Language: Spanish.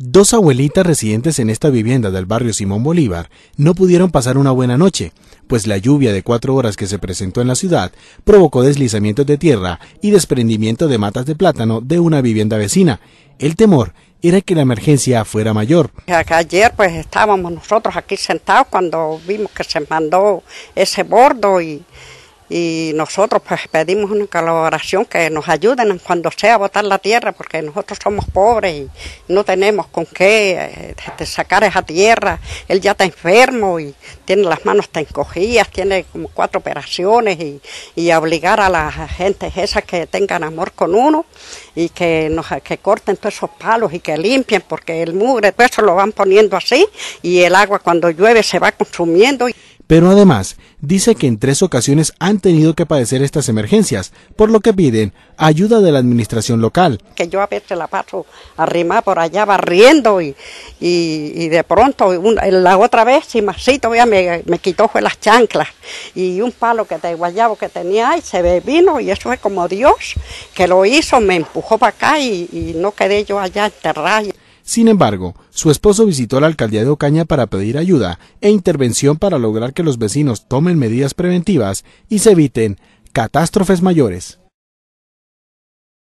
Dos abuelitas residentes en esta vivienda del barrio Simón Bolívar no pudieron pasar una buena noche, pues la lluvia de cuatro horas que se presentó en la ciudad provocó deslizamientos de tierra y desprendimiento de matas de plátano de una vivienda vecina. El temor era que la emergencia fuera mayor. Ayer pues estábamos nosotros aquí sentados cuando vimos que se mandó ese bordo y y nosotros pues, pedimos una colaboración que nos ayuden cuando sea a botar la tierra porque nosotros somos pobres y no tenemos con qué eh, sacar esa tierra. Él ya está enfermo y tiene las manos tan encogidas, tiene como cuatro operaciones y, obligar a las gentes esas que tengan amor con uno y que nos que corten todos esos palos y que limpien porque el mugre, todo eso lo van poniendo así y el agua cuando llueve se va consumiendo. Pero además, dice que en tres ocasiones han tenido que padecer estas emergencias, por lo que piden ayuda de la administración local. Que yo a veces la paso arrimada por allá barriendo y, y, de pronto la otra vez, si masito, me, me quitó fue las chanclas y un palo que de guayabo que tenía y se vino y eso es como Dios que lo hizo, me empujó para acá y, y no quedé yo allá enterrada. Sin embargo, su esposo visitó la alcaldía de Ocaña para pedir ayuda e intervención para lograr que los vecinos tomen medidas preventivas y se eviten catástrofes mayores.